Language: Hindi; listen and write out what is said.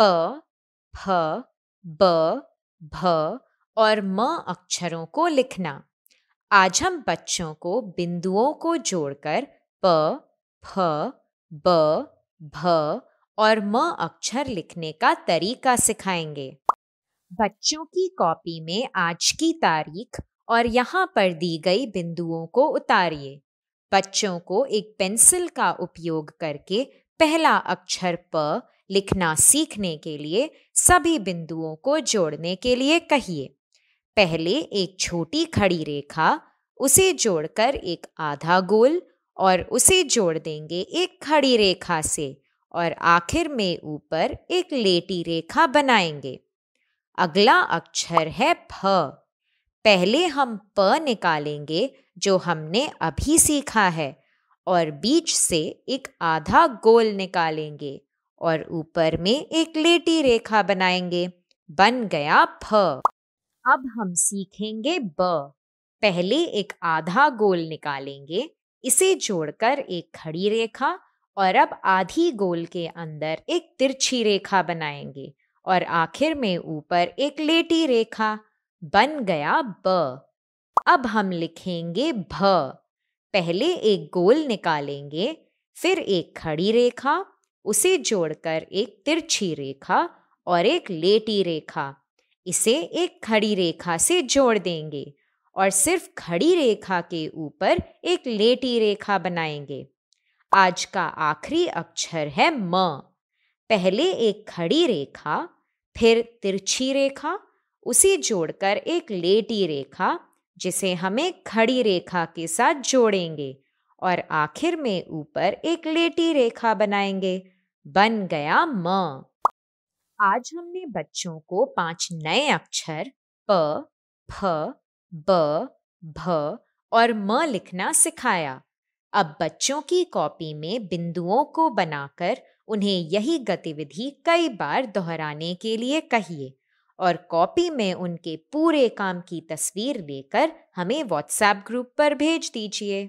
प फ ब भ और म अक्षरों को लिखना आज हम बच्चों को बिंदुओं को जोड़कर प फ ब भ और म अक्षर लिखने का तरीका सिखाएंगे बच्चों की कॉपी में आज की तारीख और यहाँ पर दी गई बिंदुओं को उतारिए बच्चों को एक पेंसिल का उपयोग करके पहला अक्षर प लिखना सीखने के लिए सभी बिंदुओं को जोड़ने के लिए कहिए पहले एक छोटी खड़ी रेखा उसे जोड़कर एक आधा गोल और उसे जोड़ देंगे एक खड़ी रेखा से और आखिर में ऊपर एक लेटी रेखा बनाएंगे अगला अक्षर है फ पहले हम प निकालेंगे जो हमने अभी सीखा है और बीच से एक आधा गोल निकालेंगे और ऊपर में एक लेटी रेखा बनाएंगे बन गया फ अब हम सीखेंगे ब पहले एक आधा गोल निकालेंगे इसे जोड़कर एक खड़ी रेखा और अब आधी गोल के अंदर एक तिरछी रेखा बनाएंगे और आखिर में ऊपर एक लेटी रेखा बन गया ब अब हम लिखेंगे भ पहले एक गोल निकालेंगे फिर एक खड़ी रेखा उसे जोड़कर एक तिरछी रेखा और एक लेटी रेखा इसे एक खड़ी रेखा से जोड़ देंगे और सिर्फ खड़ी रेखा के ऊपर एक लेटी रेखा बनाएंगे आज का आखिरी अक्षर है म पहले एक खड़ी रेखा फिर तिरछी रेखा उसे जोड़कर एक लेटी रेखा जिसे हमें खड़ी रेखा के साथ जोड़ेंगे और आखिर में ऊपर एक लेटी रेखा बनाएंगे बन गया म आज हमने बच्चों को पांच नए अक्षर प फ ब भ और म लिखना सिखाया अब बच्चों की कॉपी में बिंदुओं को बनाकर उन्हें यही गतिविधि कई बार दोहराने के लिए कहिए और कॉपी में उनके पूरे काम की तस्वीर लेकर हमें व्हाट्सएप ग्रुप पर भेज दीजिए